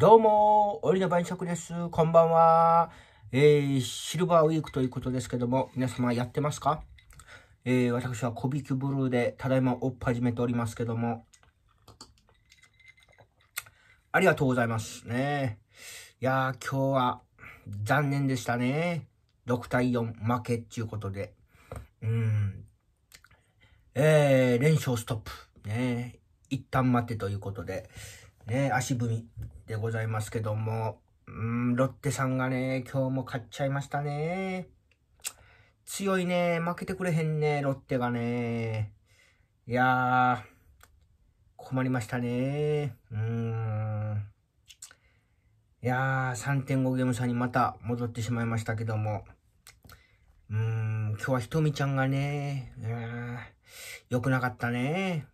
どうも、おりの晩酌です。こんばんは。えー、シルバーウィークということですけども、皆様やってますかえー、私はコビキブルーで、ただいま追っ始めておりますけども、ありがとうございますね。いやー、今日は、残念でしたね。6対4負けっていうことで。うん。えー、連勝ストップ。ね一旦待てということで。ね足踏み。でございますけども、うん、ロッテさんがね、今日も勝っちゃいましたね。強いね、負けてくれへんね、ロッテがね。いやー、困りましたね。うーん。いやー、3.5ゲーム差にまた戻ってしまいましたけども。うーん、今日はひとみちゃんがね、うん、良くなかったね。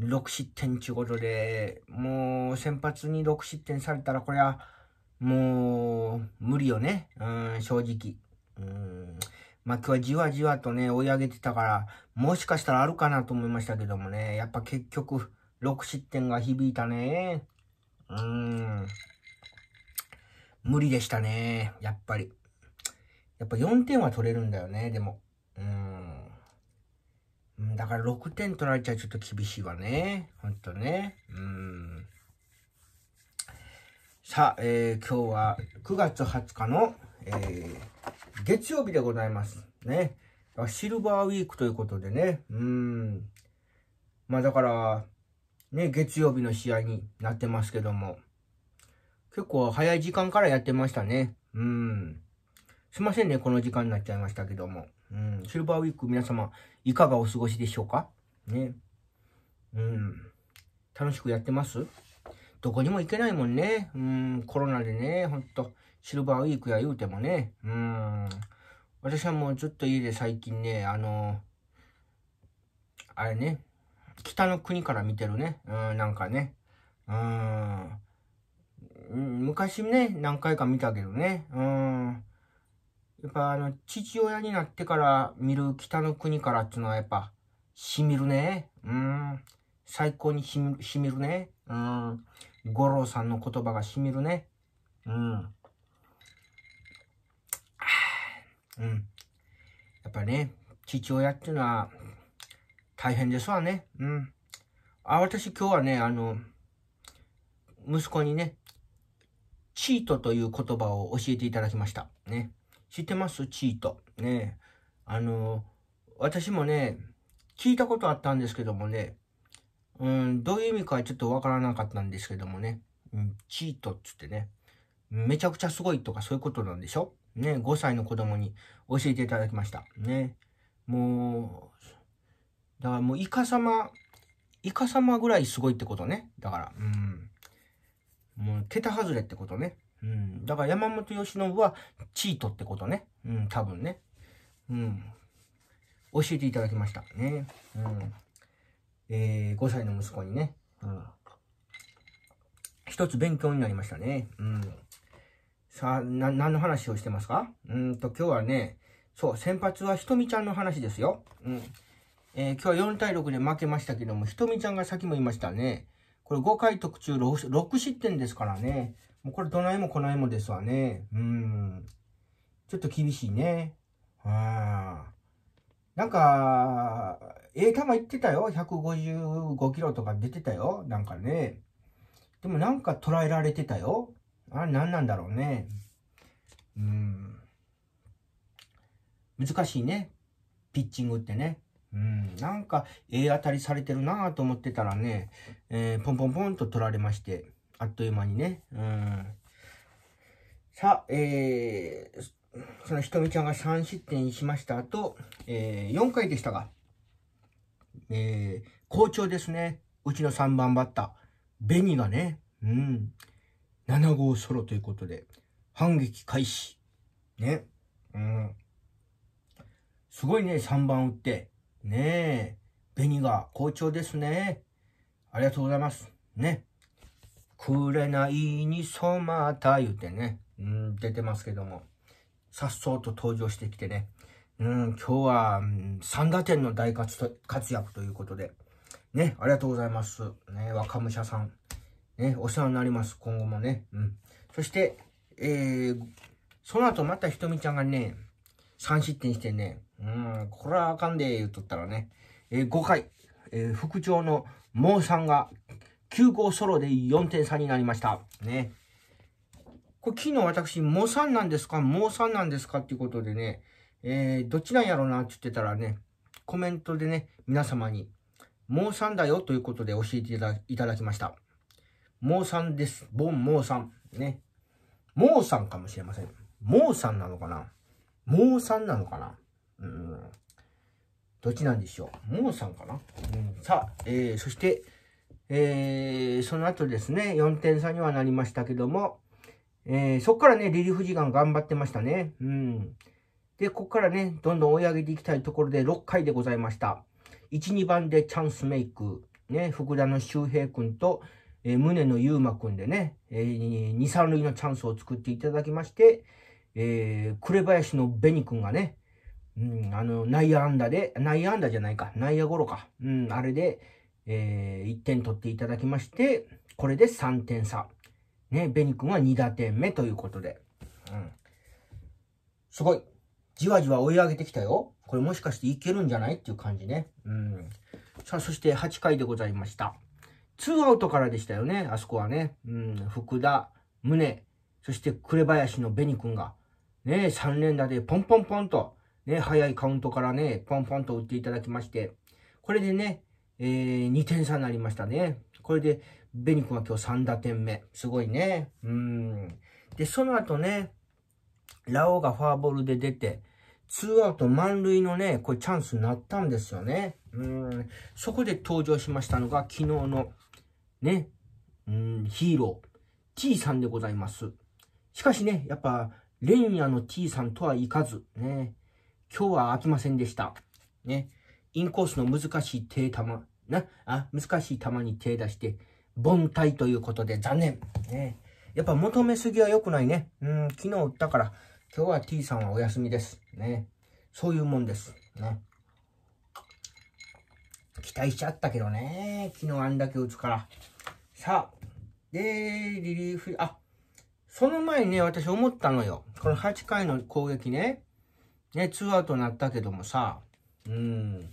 6失点ちゅうことで、もう先発に6失点されたら、これは、もう、無理よね。うん、正直。うん。まあ今日はじわじわとね、追い上げてたから、もしかしたらあるかなと思いましたけどもね、やっぱ結局、6失点が響いたね。うん。無理でしたね。やっぱり。やっぱ4点は取れるんだよね、でも。うん。うん、だから6点取られちゃちょっと厳しいわね。ほんとね。うん。さあ、えー、今日は9月20日の、えー、月曜日でございます。ね。シルバーウィークということでね。うん。まあだから、ね、月曜日の試合になってますけども。結構早い時間からやってましたね。うん。すいませんね、この時間になっちゃいましたけども。うん、シルバーウィーク皆様、いかがお過ごしでしょうかね。うん。楽しくやってますどこにも行けないもんね。うん、コロナでね、ほんと、シルバーウィークや言うてもね。うん。私はもうずっと家で最近ね、あのあれね、北の国から見てるね。うん、なんかね。うん。昔ね、何回か見たけどね。うん。やっぱあの、父親になってから見る北の国からっていうのはやっぱ、しみるね。うん。最高にしみるね。うん。五郎さんの言葉がしみるね。うん。うん。やっぱね、父親っていうのは大変ですわね。うん。あ、私今日はね、あの、息子にね、チートという言葉を教えていただきました。ね。知ってますチート。ねあの、私もね、聞いたことあったんですけどもね、うん、どういう意味かちょっとわからなかったんですけどもね、うん、チートっつってね、めちゃくちゃすごいとかそういうことなんでしょね、5歳の子供に教えていただきました。ね。もう、だからもうイカ様、イカ様ぐらいすごいってことね。だから、うん。もう、桁外れってことね。うん。だから山本由伸はチートってことね。うん、多分ね。うん。教えていただきました。ね。うん。えー、5歳の息子にね。うん。一つ勉強になりましたね。うん。さあ、な、何の話をしてますかうんと、今日はね、そう、先発はひとみちゃんの話ですよ。うん。えー、今日は4対6で負けましたけども、ひとみちゃんがさっきも言いましたね。これ5回特中 6, 6失点ですからね。もうこれどないもこないもですわね。うん。ちょっと厳しいね。はあ。なんか、ええ球いってたよ。155キロとか出てたよ。なんかね。でもなんか捉えられてたよ。あな何なんだろうね。うん。難しいね。ピッチングってね。うん、なんか、ええ当たりされてるなぁと思ってたらね、えー、ポンポンポンと取られまして。あっという間にね。うん。さあ、えー、そのひとみちゃんが3失点しました後、えー、4回でしたが、えー、好調ですね。うちの3番バッター、ベニがね、うん、7号ソロということで、反撃開始。ね。うん。すごいね、3番打って。ねえ。ベニが好調ですね。ありがとうございます。ね。紅に染まった言うてね、うん、出てますけども、さっそうと登場してきてね、うん、今日は、うん、3打点の大活と活躍ということで、ね、ありがとうございます。ね、若武者さん。ね、お世話になります。今後もね。うん。そして、えー、その後またひとみちゃんがね、3失点してね、うん、これはあかんで、言っとったらね、えー、5回、えー、副長のモーさんが9号ソロで4点差になりました。ね。これ昨日私、もう3なんですかもう3なんですかっていうことでね、えー、どっちなんやろうなって言ってたらね、コメントでね、皆様に、もう3だよということで教えていただきました。もうんです。ボン、もうん。ね。もうんかもしれません。もうんなのかなもうんなのかなうん。どっちなんでしょうもうんかな、うん、さあ、えー、そして、えー、その後ですね、4点差にはなりましたけども、えー、そこからね、リリーフ時間頑張ってましたね。うん。で、ここからね、どんどん追い上げていきたいところで6回でございました。1、2番でチャンスメイク。ね、福田の周平君と、えー、宗野優馬君でね、えー、2、3塁のチャンスを作っていただきまして、えー、紅林の紅君がね、うん、あの、内野安打で、内野安打じゃないか、内野ゴロか。うん、あれで、えー、1点取っていただきまして、これで3点差。ね、ベニ君は2打点目ということで。うん。すごい。じわじわ追い上げてきたよ。これもしかしていけるんじゃないっていう感じね。うん。さあ、そして8回でございました。2アウトからでしたよね、あそこはね。うん、福田、宗、そして紅林の紅君が、ね、3連打でポンポンポンと、ね、早いカウントからね、ポンポンと打っていただきまして、これでね、えー、2点差になりましたね。これで、ベニ君は今日3打点目。すごいね。うん。で、その後ね、ラオがフォアボールで出て、ツーアウト満塁のね、これチャンスになったんですよね。うん。そこで登場しましたのが、昨日の、ね、うん、ヒーロー、T さんでございます。しかしね、やっぱ、レンヤの T さんとはいかず、ね、今日は飽きませんでした。ね、インコースの難しい低球、な、あ、難しい球に手出して、凡退ということで残念。ね、やっぱ求めすぎは良くないね。うん、昨日打ったから、今日は T さんはお休みです。ね。そういうもんです。ね。期待しちゃったけどね。昨日あんだけ打つから。さあ。で、リリーフ、あ、その前にね、私思ったのよ。この8回の攻撃ね。ね、ツーアウトになったけどもさ。うん。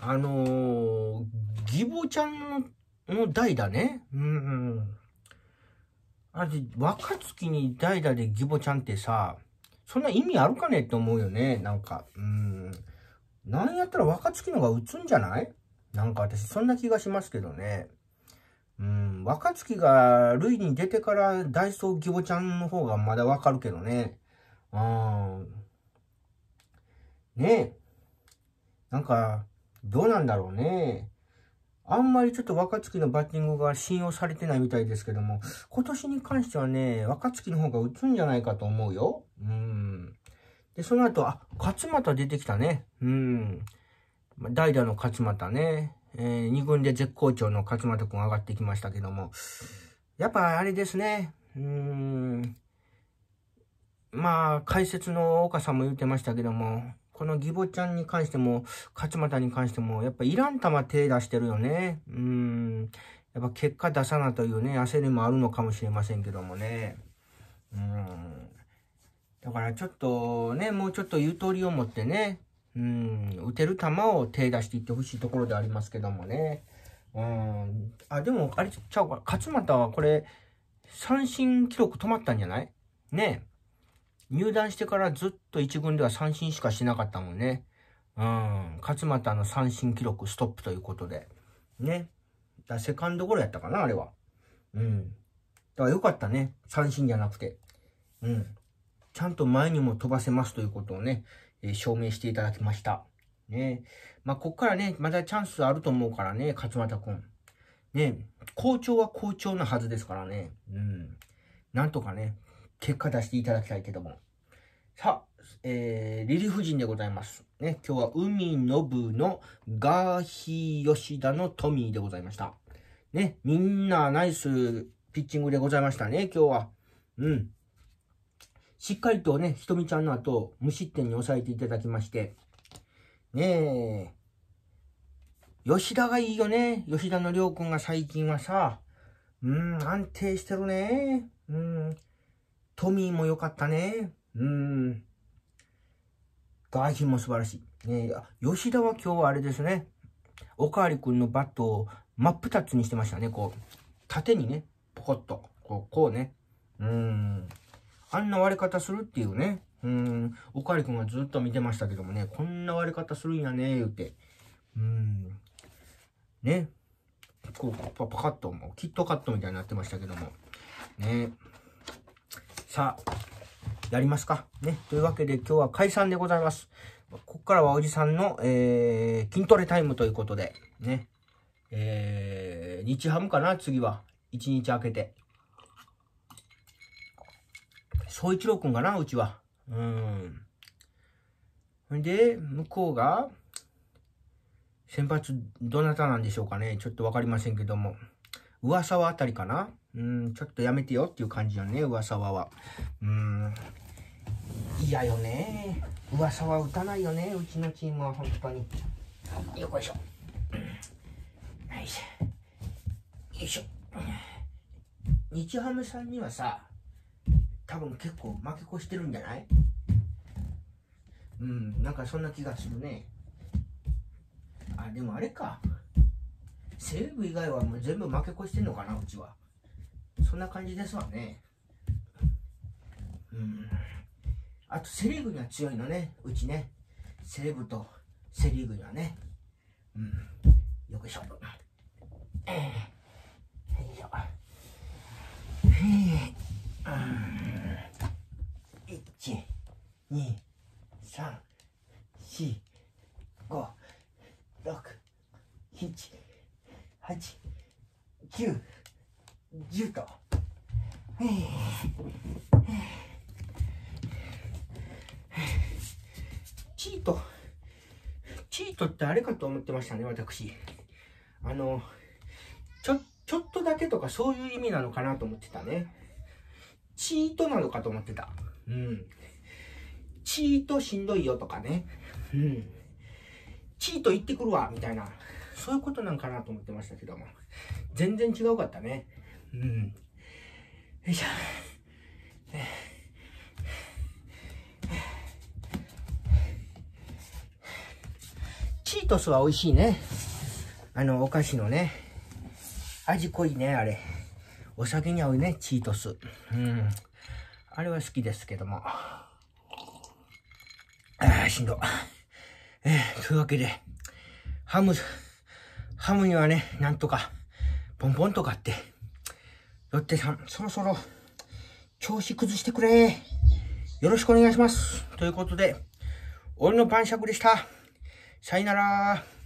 あのー、義母ちゃんの代だね。うん。あれ、若月に代打で義母ちゃんってさ、そんな意味あるかねって思うよね、なんか。うん。なんやったら若月のが打つんじゃないなんか私、そんな気がしますけどね。うん、若月が塁に出てからダイソー義母ちゃんの方がまだわかるけどね。うん。ねえ。なんか、どうなんだろうね。あんまりちょっと若月のバッティングが信用されてないみたいですけども、今年に関してはね、若月の方が打つんじゃないかと思うよ。うん。で、その後、あ、勝又出てきたね。うん。代打の勝又ね。えー、2軍で絶好調の勝又くん上がってきましたけども。やっぱあれですね。うーん。まあ、解説の岡さんも言ってましたけども、このギボちゃんに関しても、勝又に関しても、やっぱいらん球手出してるよね。うん。やっぱ結果出さなというね、焦りもあるのかもしれませんけどもね。うん。だからちょっとね、もうちょっとゆとりを持ってね、うん、打てる球を手出していってほしいところでありますけどもね。うん。あ、でも、あれちゃうか、勝又はこれ、三振記録止まったんじゃないね入団してからずっと一軍では三振しかしなかったもんね。うん。勝又の三振記録ストップということで。ね。だセカンドゴロやったかな、あれは。うん。だからよかったね。三振じゃなくて。うん。ちゃんと前にも飛ばせますということをね、えー、証明していただきました。ね。まあ、こっからね、まだチャンスあると思うからね、勝又くん。ね、好調は好調なはずですからね。うん。なんとかね、結果出していただきたいけども。さあ、えー、リリーフ陣でございます。ね、今日は海の部のガーヒー吉田のトミーでございました。ね、みんなナイスピッチングでございましたね、今日は。うん。しっかりとね、ひとみちゃんの後、無失点に抑えていただきまして。ねえ。吉田がいいよね。吉田のりょうくんが最近はさ、うん、安定してるね。うん。トミーも良かったね。うん。ガーヒも素晴らしい。ね、吉田は今日はあれですね。おかわりくんのバットを真っ二つにしてましたね。こう、縦にね、ポコッと。こう、こうね。うん。あんな割れ方するっていうね。うん。おかわりくんがずっと見てましたけどもね。こんな割れ方するんやね、言うて。うん。ね。こう、パカッともキットカットみたいになってましたけども。ね。さあ、やりますか。ね。というわけで今日は解散でございます。ここからはおじさんの、えー、筋トレタイムということで、ね。えー、日ハムかな、次は。一日空けて。総一郎くんかな、うちは。うん。で、向こうが、先発、どなたなんでしょうかね。ちょっとわかりませんけども。噂はあたりかな。うん、ちょっとやめてよっていう感じよね、噂はは。うん。嫌よね。噂は打たないよね、うちのチームは本当に。よいしょ。よいしょ。よいしょ。日ハムさんにはさ、多分結構負け越してるんじゃないうん、なんかそんな気がするね。あ、でもあれか。西武以外はもう全部負け越してんのかな、うちは。そんな感じですわね。うん。あと、セリーグには強いのね。うちね。セレブとセリーグにはね。うん。よくしょ。えー、よいしょ。えうん。1、2、3、4、5、6、7、8、9、10か。チート。チートってあれかと思ってましたね、私。あの、ちょ、ちょっとだけとかそういう意味なのかなと思ってたね。チートなのかと思ってた。うん。チートしんどいよとかね。うん。チート行ってくるわ、みたいな。そういうことなんかなと思ってましたけども。全然違うかったね。うん。よいしょ。チートスは美味しいね。あの、お菓子のね。味濃いね、あれ。お酒に合うね、チートス。うん。あれは好きですけども。ああ、しんど。えー、というわけで、ハム、ハムにはね、なんとか、ポンポンとかって、よってさん、そろそろ、調子崩してくれ。よろしくお願いします。ということで、俺の晩酌でした。さよなら。